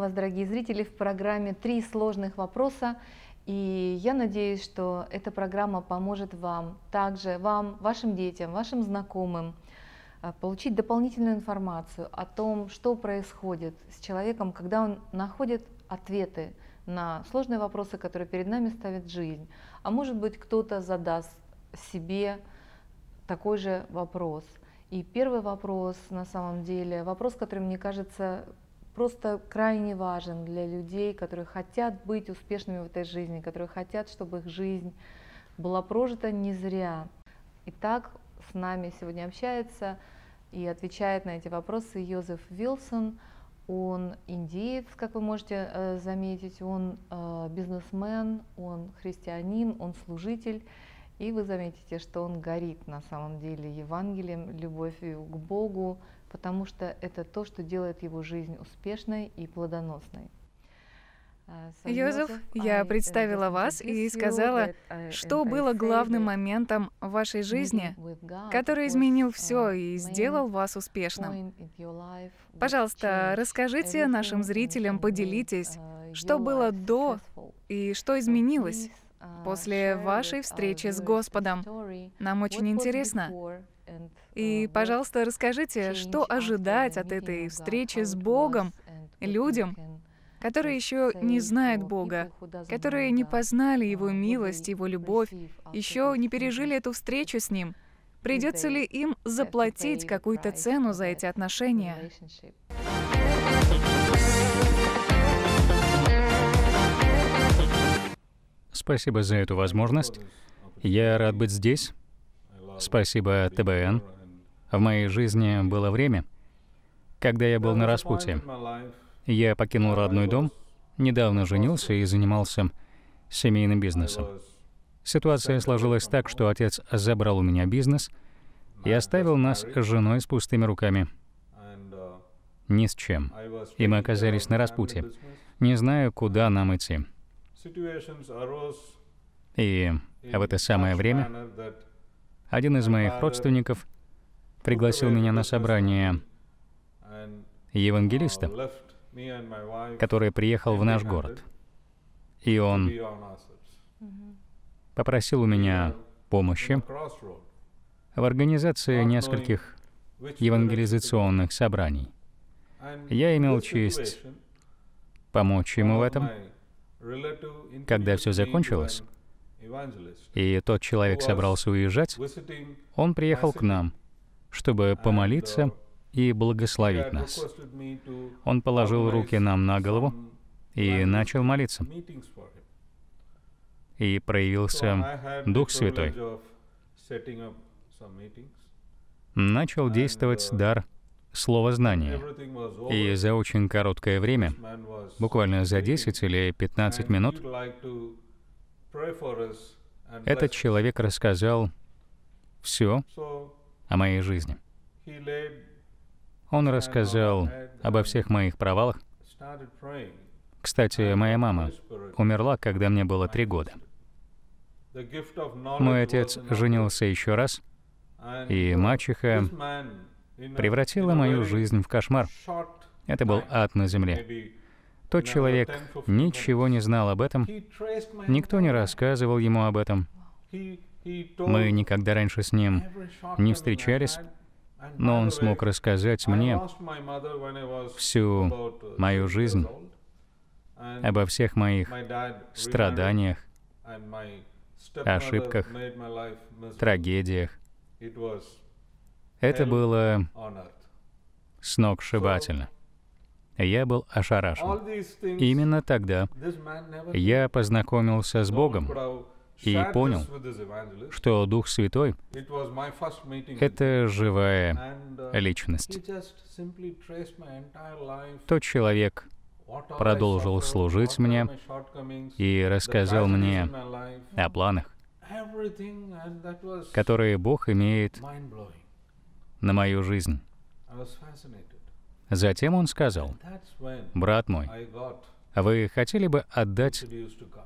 вас, дорогие зрители, в программе «Три сложных вопроса». И я надеюсь, что эта программа поможет вам, также вам, вашим детям, вашим знакомым, э, получить дополнительную информацию о том, что происходит с человеком, когда он находит ответы на сложные вопросы, которые перед нами ставит жизнь. А может быть, кто-то задаст себе такой же вопрос. И первый вопрос, на самом деле, вопрос, который, мне кажется, просто крайне важен для людей, которые хотят быть успешными в этой жизни, которые хотят, чтобы их жизнь была прожита не зря. Итак, с нами сегодня общается и отвечает на эти вопросы Йозеф Вилсон. Он индеец, как вы можете э, заметить, он э, бизнесмен, он христианин, он служитель. И вы заметите, что он горит на самом деле Евангелием, любовью к Богу, потому что это то, что делает его жизнь успешной и плодоносной. А, Йозеф, а, я представила вас и сказала, а, что было главным моментом в вашей жизни, который изменил все и сделал вас успешным. Пожалуйста, расскажите нашим зрителям, поделитесь, uh, что было до и что изменилось uh, после вашей uh, встречи с Господом. Нам очень интересно. И, э, пожалуйста, расскажите, что ожидать от этой встречи с Богом, людям, которые еще не знают Бога, которые не познали uh, Его милость, Его любовь, еще не пережили эту встречу с Ним. Придется ли им заплатить какую-то цену за эти отношения? Спасибо за эту возможность. Я рад быть здесь. Спасибо ТБН. В моей жизни было время, когда я был на распутье. Я покинул родной дом, недавно женился и занимался семейным бизнесом. Ситуация сложилась так, что отец забрал у меня бизнес и оставил нас с женой с пустыми руками. Ни с чем. И мы оказались на распутье, не зная, куда нам идти. И в это самое время один из моих родственников пригласил меня на собрание евангелиста, который приехал в наш город. И он попросил у меня помощи в организации нескольких евангелизационных собраний. Я имел честь помочь ему в этом. Когда все закончилось, и тот человек собрался уезжать, он приехал к нам, чтобы uh, помолиться и благословить нас. Он положил руки нам на голову и начал молиться. И проявился Дух Святой. Начал действовать uh, дар Слова знания. И за очень короткое время, буквально за 10 или 15 минут, этот человек рассказал все о моей жизни. Он рассказал обо всех моих провалах. Кстати, моя мама умерла, когда мне было три года. Мой отец женился еще раз, и мачеха превратила мою жизнь в кошмар. Это был ад на земле. Тот человек ничего не знал об этом, никто не рассказывал ему об этом. Мы никогда раньше с ним не встречались, но он смог рассказать мне всю мою жизнь, обо всех моих страданиях, ошибках, трагедиях. Это было сногсшибательно. Я был ошарашен. Именно тогда я познакомился с Богом и понял, что Дух Святой — это живая uh, личность. Тот человек продолжил служить мне и рассказал мне о планах, которые Бог имеет на мою жизнь. Затем он сказал, «Брат мой, вы хотели бы отдать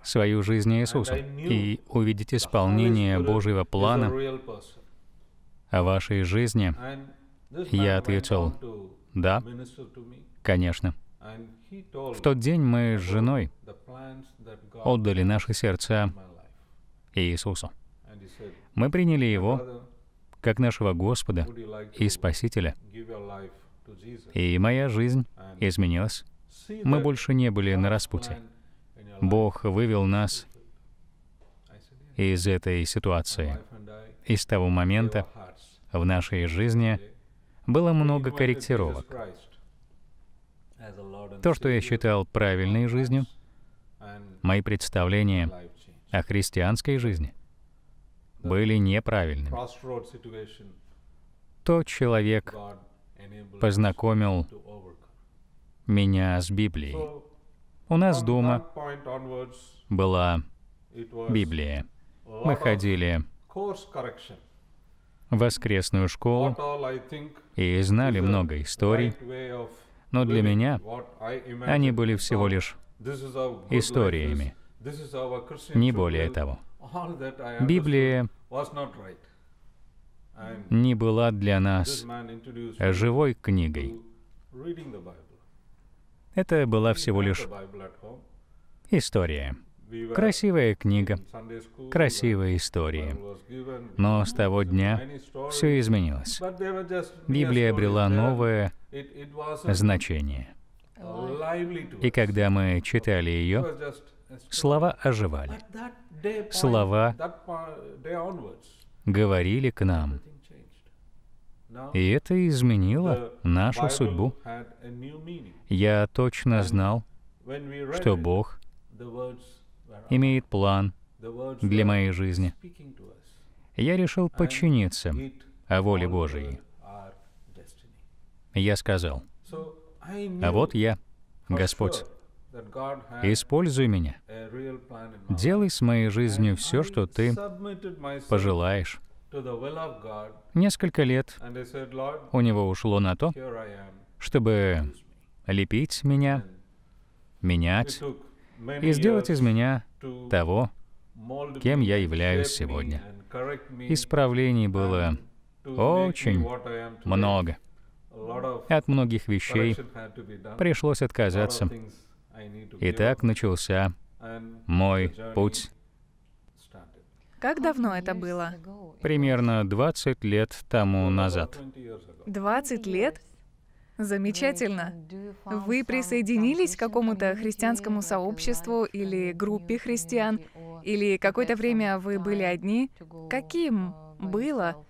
свою жизнь Иисусу и увидеть исполнение Божьего плана о вашей жизни? Я ответил, да, конечно. В тот день мы с женой отдали наши сердца Иисусу. Мы приняли Его как нашего Господа и Спасителя. И моя жизнь изменилась. Мы больше не были на распуте. Бог вывел нас из этой ситуации. И с того момента в нашей жизни было много корректировок. То, что я считал правильной жизнью, мои представления о христианской жизни были неправильными. Тот человек, познакомил меня с Библией. У нас дома была Библия. Мы ходили в воскресную школу и знали много историй, но для меня они были всего лишь историями, не более того. Библия не была для нас живой книгой. Это была всего лишь история. Красивая книга, красивая история. Но с того дня все изменилось. Библия обрела новое значение. И когда мы читали ее, слова оживали. Слова говорили к нам. И это изменило нашу судьбу. Я точно знал, что Бог имеет план для моей жизни. Я решил подчиниться о воле Божией. Я сказал, а вот я, Господь, Используй меня. Делай с моей жизнью все, что ты пожелаешь. Несколько лет у него ушло на то, чтобы лепить меня, менять и сделать из меня того, кем я являюсь сегодня. Исправлений было очень много. От многих вещей пришлось отказаться. Итак, начался мой путь. Как давно это было? Примерно 20 лет тому назад. 20 лет? Замечательно. Вы присоединились к какому-то христианскому сообществу или группе христиан, или какое-то время вы были одни? Каким было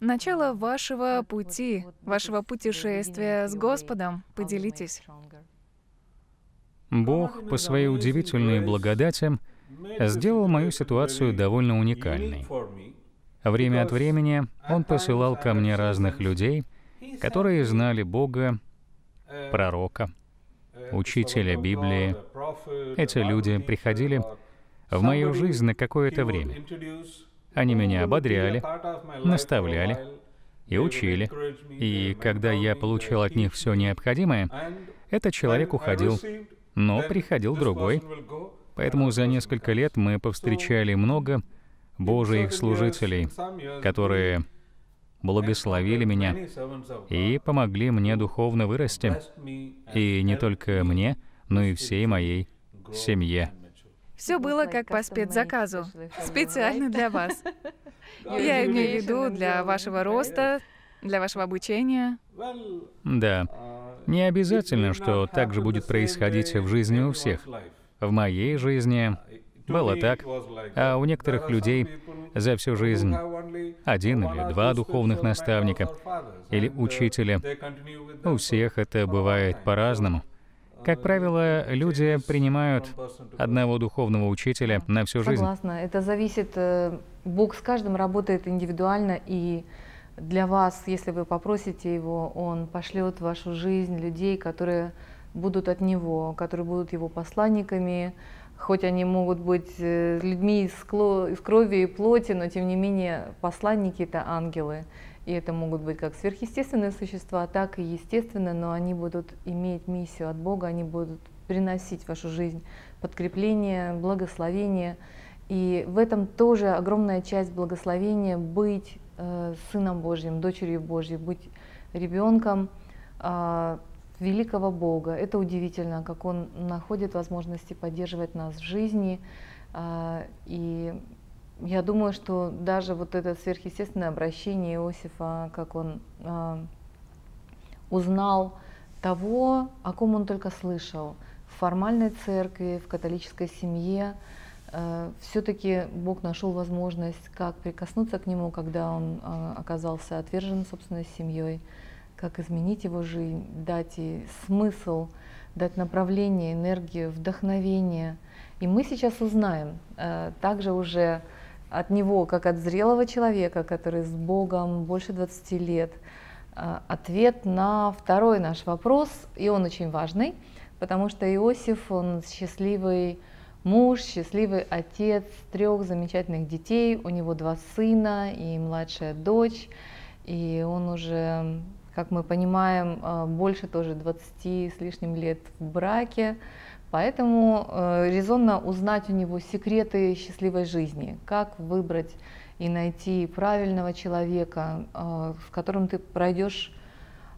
начало вашего пути, вашего путешествия с Господом? Поделитесь. Бог по своей удивительной благодати сделал мою ситуацию довольно уникальной. Время от времени Он посылал ко мне разных людей, которые знали Бога, пророка, учителя Библии. Эти люди приходили в мою жизнь на какое-то время. Они меня ободряли, наставляли и учили. И когда я получил от них все необходимое, этот человек уходил но приходил другой. Поэтому за несколько лет мы повстречали много Божьих служителей, которые благословили меня и помогли мне духовно вырасти. И не только мне, но и всей моей семье. Все было как по спецзаказу, специально для вас. Я имею в виду для вашего роста, для вашего обучения. Да. Не обязательно, что так же будет происходить в жизни у всех. В моей жизни было так, а у некоторых людей за всю жизнь один или два духовных наставника или учителя. У всех это бывает по-разному. Как правило, люди принимают одного духовного учителя на всю жизнь. Согласна. Это зависит. Э, Бог с каждым работает индивидуально и для вас, если вы попросите его, он пошлет в вашу жизнь людей, которые будут от него, которые будут его посланниками, хоть они могут быть э, людьми из, крови и плоти, но тем не менее посланники это ангелы. И это могут быть как сверхъестественные существа, так и естественные, но они будут иметь миссию от Бога, они будут приносить в вашу жизнь подкрепление, благословение. И в этом тоже огромная часть благословения быть Э, сыном Божьим, дочерью Божьей, быть ребенком а, великого Бога. Это удивительно, как Он находит возможности поддерживать нас в жизни. А, и я думаю, что даже вот это сверхъестественное обращение Иосифа, как он а, узнал того, о ком он только слышал, в формальной церкви, в католической семье, Э, все-таки Бог нашел возможность, как прикоснуться к нему, когда он э, оказался отвержен собственной семьей, как изменить его жизнь, дать ей смысл, дать направление, энергию, вдохновение. И мы сейчас узнаем э, также уже от него, как от зрелого человека, который с Богом больше 20 лет, ответ на второй наш вопрос, и он очень важный, потому что Иосиф, он счастливый муж, счастливый отец трех замечательных детей, у него два сына и младшая дочь, и он уже, как мы понимаем, э, больше тоже 20 с лишним лет в браке, поэтому э, резонно узнать у него секреты счастливой жизни, как выбрать и найти правильного человека, э, с которым ты пройдешь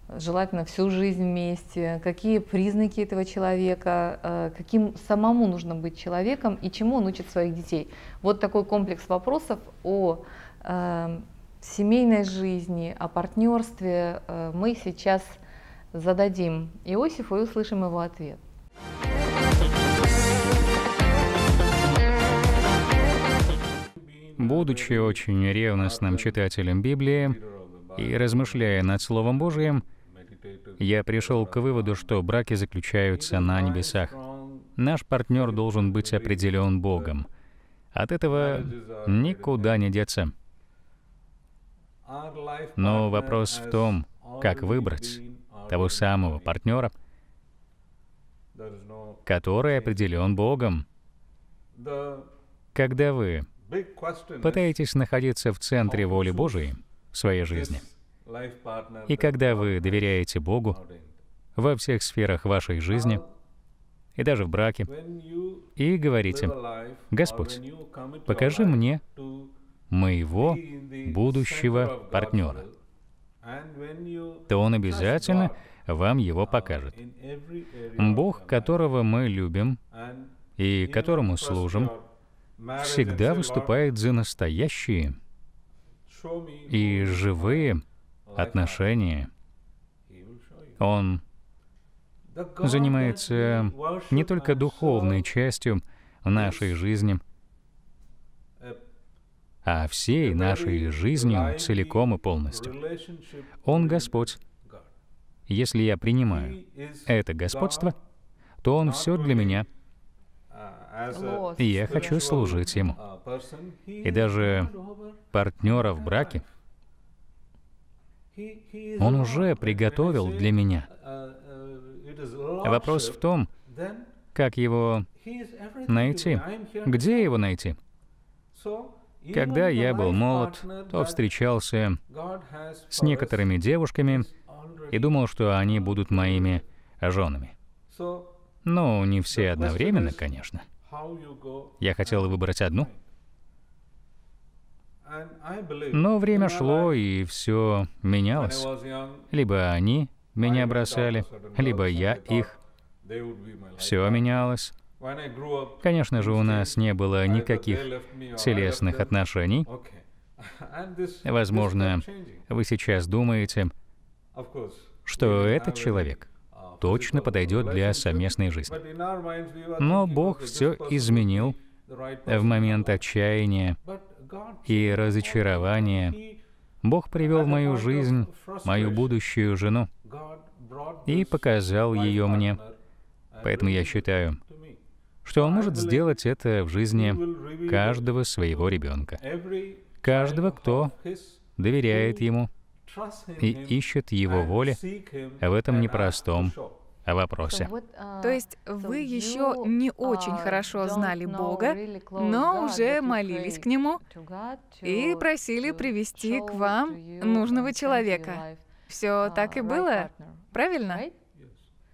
желательно всю жизнь вместе, какие признаки этого человека, э, каким самому нужно быть человеком и чему он учит своих детей. Вот такой комплекс вопросов о э, семейной жизни, о партнерстве э, мы сейчас зададим Иосифу и услышим его ответ. Будучи очень ревностным читателем Библии и размышляя над Словом Божьим, я пришел к выводу, что браки заключаются на небесах. Наш партнер должен быть определен Богом. От этого никуда не деться. Но вопрос в том, как выбрать того самого партнера, который определен Богом. Когда вы пытаетесь находиться в центре воли Божией в своей жизни — и когда вы доверяете Богу во всех сферах вашей жизни, и даже в браке, и говорите, «Господь, покажи мне моего будущего партнера», то Он обязательно вам его uh, покажет. Бог, которого мы любим и которому служим, всегда выступает за настоящие и живые отношения, он занимается не только духовной частью нашей жизни, а всей нашей жизнью целиком и полностью. Он Господь. Если я принимаю это господство, то Он все для меня, и я хочу служить Ему. И даже партнера в браке — он уже приготовил для меня. Вопрос в том, как его найти, где его найти. Когда я был молод, то встречался с некоторыми девушками и думал, что они будут моими женами. Но ну, не все одновременно, конечно. Я хотел выбрать одну — но время шло, и все менялось. Либо они меня бросали, либо я их. Все менялось. Конечно же, у нас не было никаких телесных отношений. Возможно, вы сейчас думаете, что этот человек uh, точно подойдет для совместной жизни. Но Бог все изменил в момент отчаяния и разочарование Бог привел в мою жизнь мою будущую жену и показал ее мне. Поэтому я считаю, что Он может сделать это в жизни каждого своего ребенка, каждого, кто доверяет Ему и ищет Его воли в этом непростом вопросе. А, То есть вы еще не а, очень хорошо знали Бога, но уже молились к Нему и просили привести к вам нужного человека. Все а, так и было, правильно?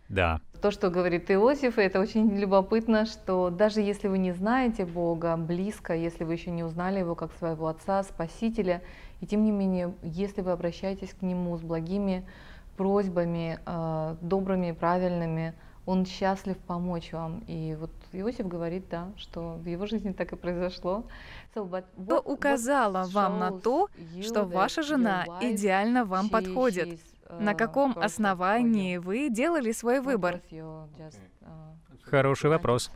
Да. То, что говорит Иосиф, это очень любопытно, что даже если вы не знаете Бога близко, если вы еще не узнали Его как своего Отца, Спасителя, и тем не менее, если вы обращаетесь к Нему с благими просьбами, э, добрыми, правильными, он счастлив помочь вам. И вот Иосиф говорит, да, что в его жизни так и произошло. So, what, Кто указала вам на то, что ваша жена идеально вам she, подходит? Э, на каком основании вы делали свой выбор? Э, Хороший вопрос.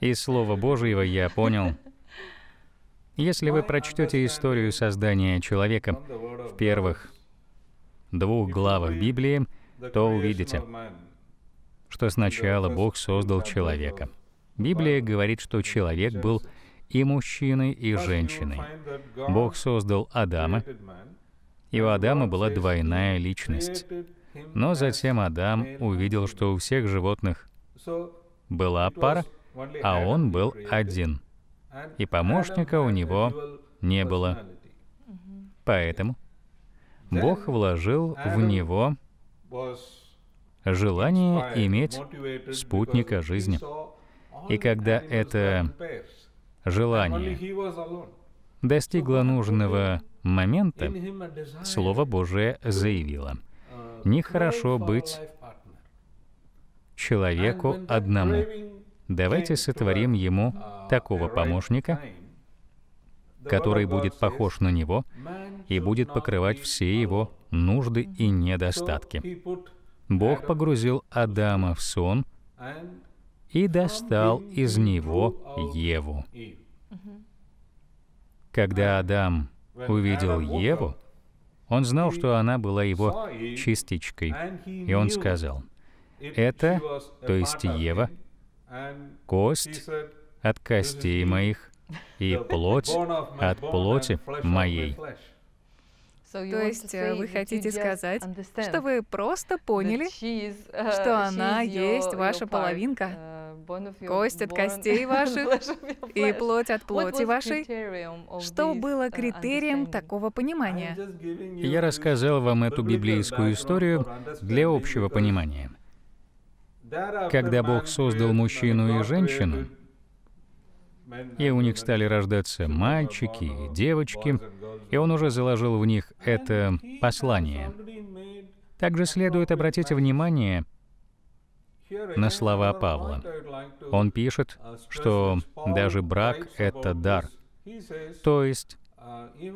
Из Слова Божьего я понял. Если вы прочтете историю создания человека в первых двух главах Библии, то увидите, что сначала Бог создал человека. Библия говорит, что человек был и мужчиной, и женщиной. Бог создал Адама, и у Адама была двойная личность. Но затем Адам увидел, что у всех животных была пара, а он был один. И помощника у него не было. Поэтому Бог вложил в него желание иметь спутника жизни. И когда это желание достигло нужного момента, Слово Божие заявило, «Нехорошо быть человеку одному. Давайте сотворим ему uh, такого помощника, который будет похож на него и будет покрывать все его нужды и недостатки. Бог погрузил Адама в сон и достал из него Еву. Когда Адам увидел Еву, он знал, что она была его частичкой, и он сказал, «Это, то есть Ева, кость от костей моих и плоть от плоти моей. То есть вы хотите сказать, что вы просто поняли, что она есть ваша половинка, кость от костей ваших и плоть от плоти вашей? Что было uh, критерием такого понимания? Я рассказал вам эту библейскую историю для общего понимания. Когда Бог создал мужчину и женщину, и у них стали рождаться мальчики и девочки, и он уже заложил в них это послание. Также следует обратить внимание на слова Павла. Он пишет, что даже брак — это дар. То есть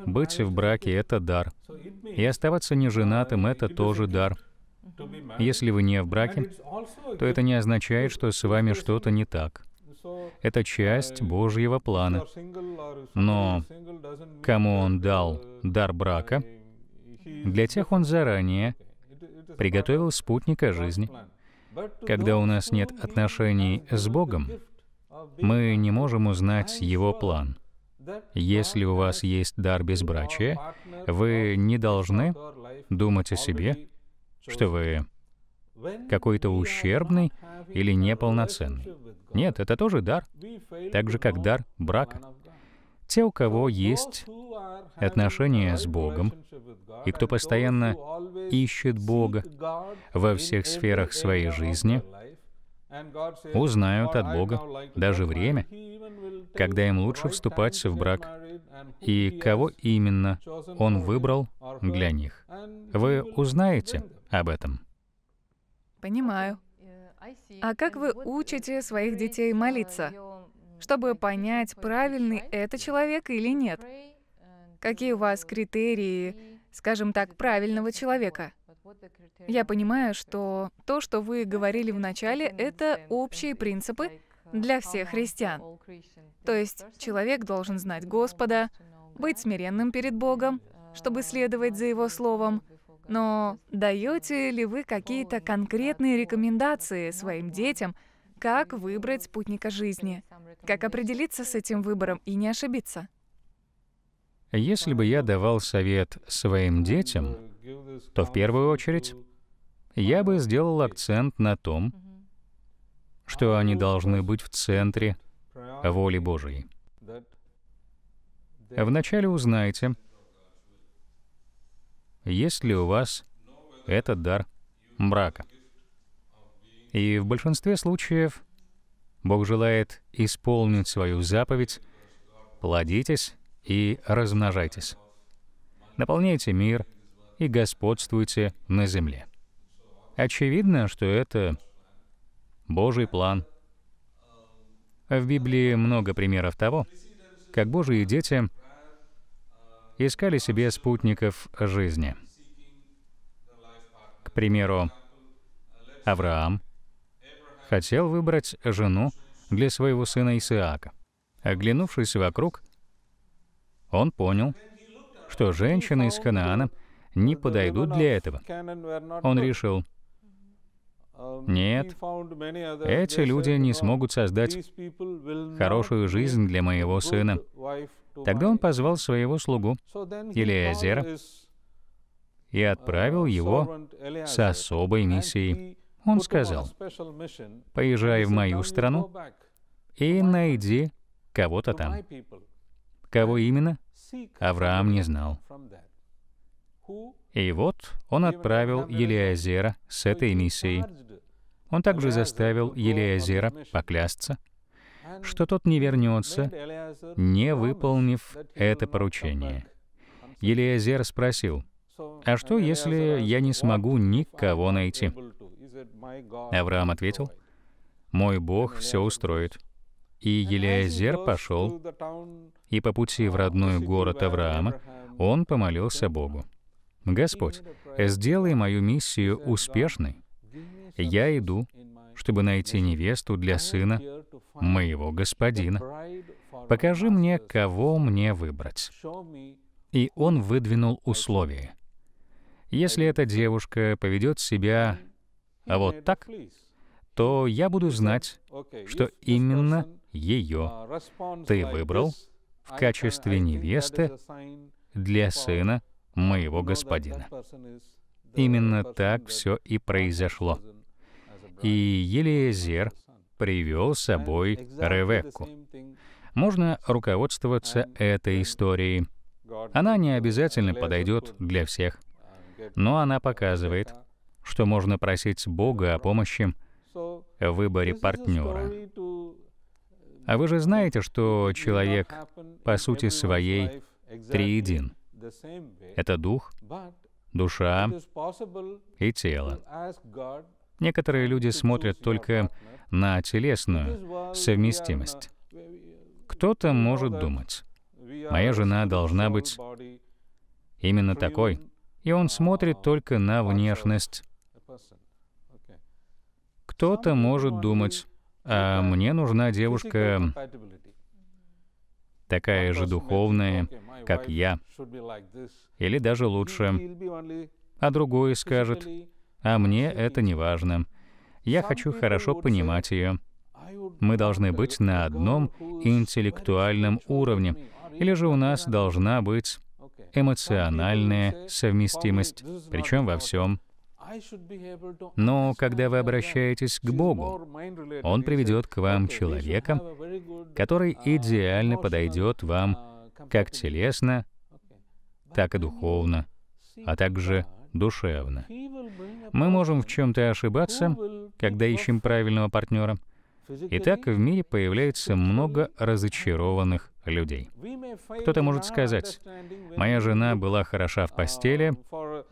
быть в браке — это дар. И оставаться неженатым — это тоже дар. Если вы не в браке, то это не означает, что с вами что-то не так это часть Божьего плана. Но кому Он дал дар брака, для тех Он заранее приготовил спутника жизни. Когда у нас нет отношений с Богом, мы не можем узнать Его план. Если у вас есть дар безбрачия, вы не должны думать о себе, что вы какой-то ущербный или неполноценный. Нет, это тоже дар, так же как дар брака. Те, у кого есть отношения с Богом, и кто постоянно ищет Бога во всех сферах своей жизни, узнают от Бога даже время, когда им лучше вступать в брак и кого именно Он выбрал для них. Вы узнаете об этом. Понимаю. А как вы учите своих детей молиться, чтобы понять, правильный это человек или нет? Какие у вас критерии, скажем так, правильного человека? Я понимаю, что то, что вы говорили в начале, это общие принципы для всех христиан. То есть человек должен знать Господа, быть смиренным перед Богом, чтобы следовать за Его Словом, но даете ли вы какие-то конкретные рекомендации своим детям, как выбрать спутника жизни? Как определиться с этим выбором и не ошибиться? Если бы я давал совет своим детям, то в первую очередь я бы сделал акцент на том, что они должны быть в центре воли Божией. Вначале узнайте, есть ли у вас этот дар брака? И в большинстве случаев Бог желает исполнить свою заповедь «плодитесь и размножайтесь, наполняйте мир и господствуйте на земле». Очевидно, что это Божий план. В Библии много примеров того, как Божьи дети — искали себе спутников жизни. К примеру, Авраам хотел выбрать жену для своего сына Исаака. Оглянувшись вокруг, он понял, что женщины из Ханаана не подойдут для этого. Он решил, нет, эти люди не смогут создать хорошую жизнь для моего сына. Тогда он позвал своего слугу Елиазера и отправил его с особой миссией. Он сказал, «Поезжай в мою страну и найди кого-то там». Кого именно? Авраам не знал. И вот он отправил Елиазера с этой миссией. Он также заставил Елиазера поклясться, что тот не вернется, не выполнив это поручение. Елиазер спросил, «А что, если я не смогу никого найти?» Авраам ответил, «Мой Бог все устроит». И Елиазер пошел, и по пути в родной город Авраама он помолился Богу. «Господь, сделай мою миссию успешной. Я иду, чтобы найти невесту для сына моего господина. Покажи мне, кого мне выбрать». И он выдвинул условие. «Если эта девушка поведет себя вот так, то я буду знать, что именно ее ты выбрал в качестве невесты для сына моего господина. Именно так все и произошло и Елиезер привел с собой Ревекку. Можно руководствоваться этой историей. Она не обязательно подойдет для всех, но она показывает, что можно просить Бога о помощи в выборе партнера. А вы же знаете, что человек по сути своей триедин. Это дух, душа и тело. Некоторые люди смотрят только на телесную совместимость. Кто-то может думать, моя жена должна быть именно такой, и он смотрит только на внешность. Кто-то может думать, а мне нужна девушка такая же духовная, как я, или даже лучше. А другой скажет, а мне это не важно. Я хочу хорошо понимать ее. Мы должны быть на одном интеллектуальном уровне, или же у нас должна быть эмоциональная совместимость, причем во всем. Но когда вы обращаетесь к Богу, Он приведет к вам человека, который идеально подойдет вам как телесно, так и духовно, а также душевно. Мы можем в чем-то ошибаться, когда ищем правильного партнера. И так в мире появляется много разочарованных людей. Кто-то может сказать, «Моя жена была хороша в постели,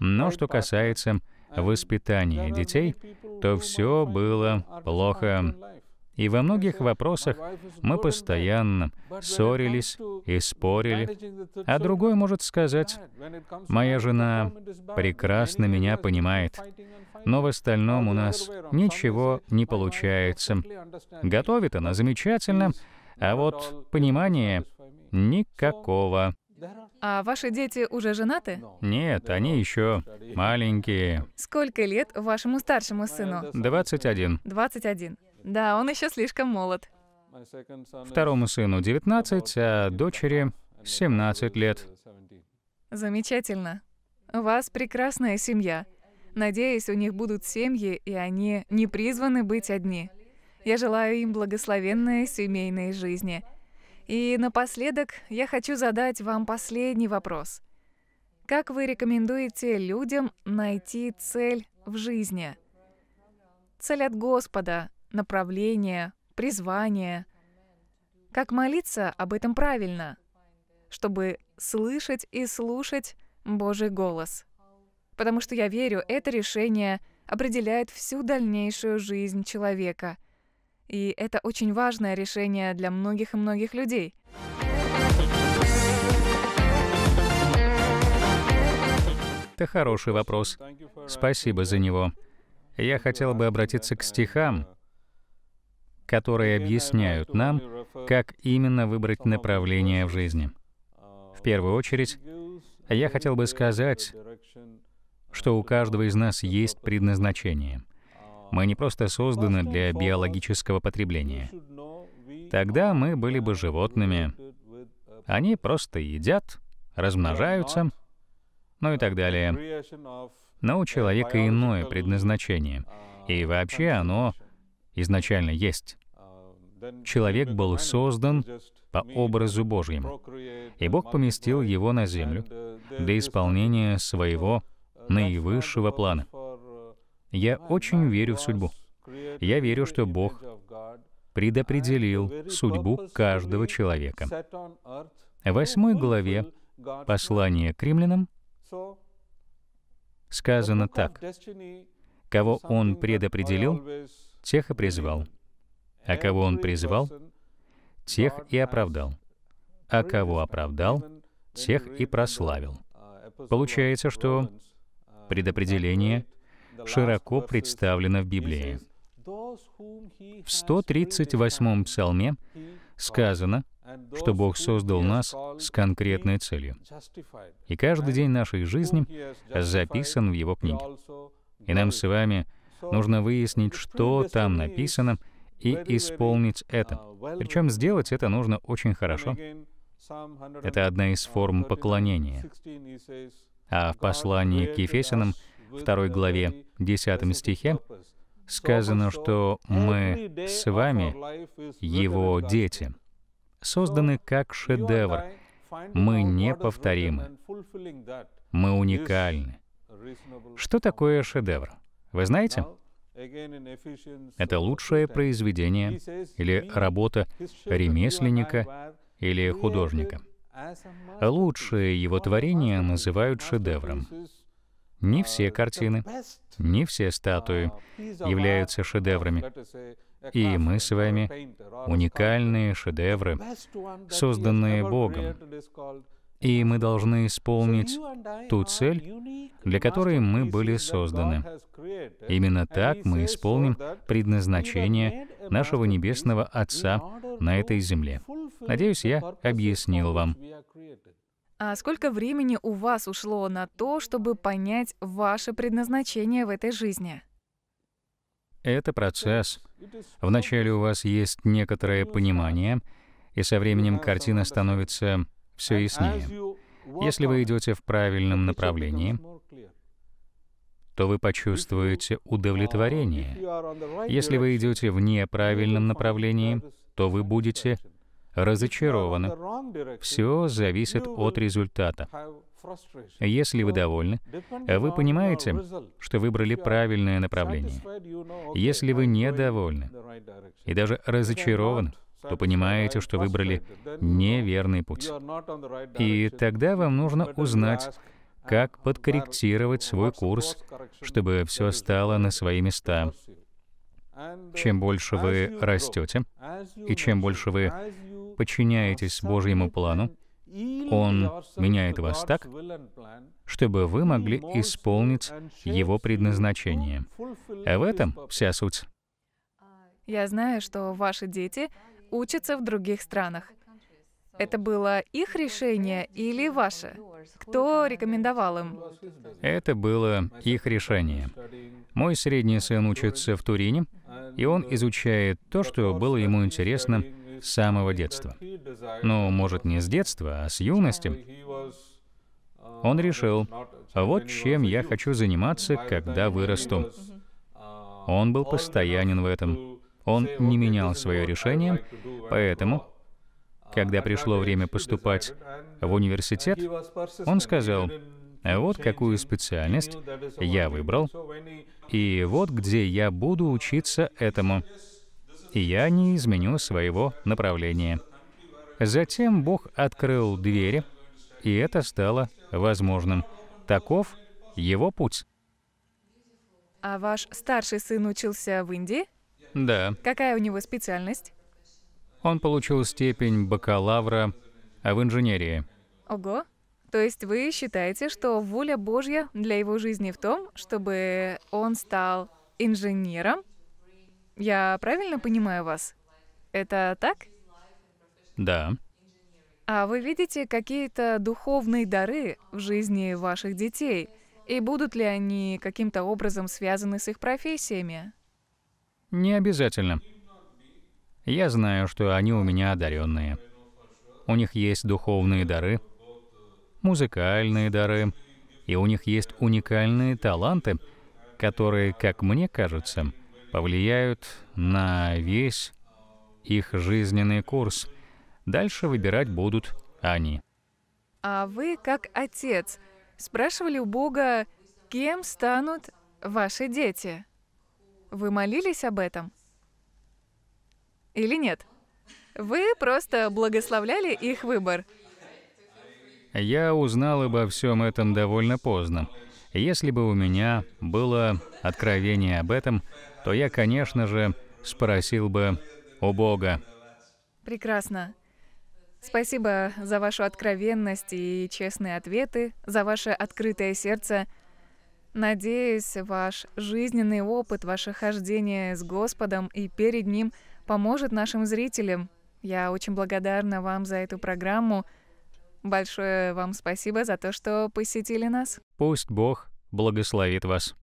но что касается воспитания детей, то все было плохо и во многих вопросах мы постоянно ссорились и спорили. А другой может сказать, «Моя жена прекрасно меня понимает, но в остальном у нас ничего не получается. Готовит она замечательно, а вот понимания никакого». А ваши дети уже женаты? Нет, они еще маленькие. Сколько лет вашему старшему сыну? 21. 21. Да, он еще слишком молод. Второму сыну 19, а дочери 17 лет. Замечательно. У вас прекрасная семья. Надеюсь, у них будут семьи, и они не призваны быть одни. Я желаю им благословенной семейной жизни. И напоследок я хочу задать вам последний вопрос. Как вы рекомендуете людям найти цель в жизни? Цель от Господа, направление, призвание. Как молиться об этом правильно, чтобы слышать и слушать Божий голос. Потому что я верю, это решение определяет всю дальнейшую жизнь человека. И это очень важное решение для многих и многих людей. Это хороший вопрос. Спасибо за него. Я хотел бы обратиться к стихам, которые объясняют нам, как именно выбрать направление в жизни. В первую очередь, я хотел бы сказать, что у каждого из нас есть предназначение. Мы не просто созданы для биологического потребления. Тогда мы были бы животными. Они просто едят, размножаются, ну и так далее. Но у человека иное предназначение, и вообще оно изначально есть. Человек был создан по образу Божьему, и Бог поместил его на землю для исполнения своего наивысшего плана. Я очень верю в судьбу. Я верю, что Бог предопределил судьбу каждого человека. В восьмой главе послания к римлянам сказано так. «Кого Он предопределил, Тех и призвал. А кого он призывал, тех и оправдал. А кого оправдал, тех и прославил. Получается, что предопределение широко представлено в Библии. В 138-м псалме сказано, что Бог создал нас с конкретной целью. И каждый день нашей жизни записан в Его книге. И нам с вами — Нужно выяснить, что там написано, и исполнить это. Причем сделать это нужно очень хорошо. Это одна из форм поклонения. А в послании к Ефесянам, 2 главе, 10 стихе, сказано, что мы с вами, Его дети, созданы как шедевр. Мы неповторимы. Мы уникальны. Что такое шедевр? Вы знаете, это лучшее произведение или работа ремесленника или художника. Лучшее его творение называют шедевром. Не все картины, не все статуи являются шедеврами. И мы с вами уникальные шедевры, созданные Богом. И мы должны исполнить ту цель, для которой мы были созданы. Именно так мы исполним предназначение нашего Небесного Отца на этой земле. Надеюсь, я объяснил вам. А сколько времени у вас ушло на то, чтобы понять ваше предназначение в этой жизни? Это процесс. Вначале у вас есть некоторое понимание, и со временем картина становится все яснее. Если вы идете в правильном направлении, то вы почувствуете удовлетворение. Если вы идете в неправильном направлении, то вы будете разочарованы. Все зависит от результата. Если вы довольны, вы понимаете, что выбрали правильное направление. Если вы недовольны и даже разочарованы, то понимаете, что выбрали неверный путь. И тогда вам нужно узнать, как подкорректировать свой курс, чтобы все стало на свои места. Чем больше вы растете, и чем больше вы подчиняетесь Божьему плану, Он меняет вас так, чтобы вы могли исполнить Его предназначение. А в этом вся суть. Я знаю, что ваши дети учатся в других странах. Это было их решение или ваше? Кто рекомендовал им? Это было их решение. Мой средний сын учится в Турине, и он изучает то, что было ему интересно с самого детства. Но ну, может, не с детства, а с юности. Он решил, вот чем я хочу заниматься, когда вырасту. Он был постоянен в этом. Он не менял свое решение, поэтому, когда пришло время поступать в университет, он сказал, вот какую специальность я выбрал, и вот где я буду учиться этому, и я не изменю своего направления. Затем Бог открыл двери, и это стало возможным. Таков его путь. А ваш старший сын учился в Индии? Да. Какая у него специальность? Он получил степень бакалавра а в инженерии. Ого. То есть вы считаете, что воля Божья для его жизни в том, чтобы он стал инженером? Я правильно понимаю вас? Это так? Да. А вы видите какие-то духовные дары в жизни ваших детей? И будут ли они каким-то образом связаны с их профессиями? Не обязательно. Я знаю, что они у меня одаренные. У них есть духовные дары, музыкальные дары, и у них есть уникальные таланты, которые, как мне кажется, повлияют на весь их жизненный курс. Дальше выбирать будут они. А вы, как отец, спрашивали у Бога, кем станут ваши дети? Вы молились об этом? Или нет? Вы просто благословляли их выбор. Я узнал обо всем этом довольно поздно. Если бы у меня было откровение об этом, то я, конечно же, спросил бы у Бога. Прекрасно. Спасибо за вашу откровенность и честные ответы, за ваше открытое сердце – Надеюсь, ваш жизненный опыт, ваше хождение с Господом и перед Ним поможет нашим зрителям. Я очень благодарна вам за эту программу. Большое вам спасибо за то, что посетили нас. Пусть Бог благословит вас.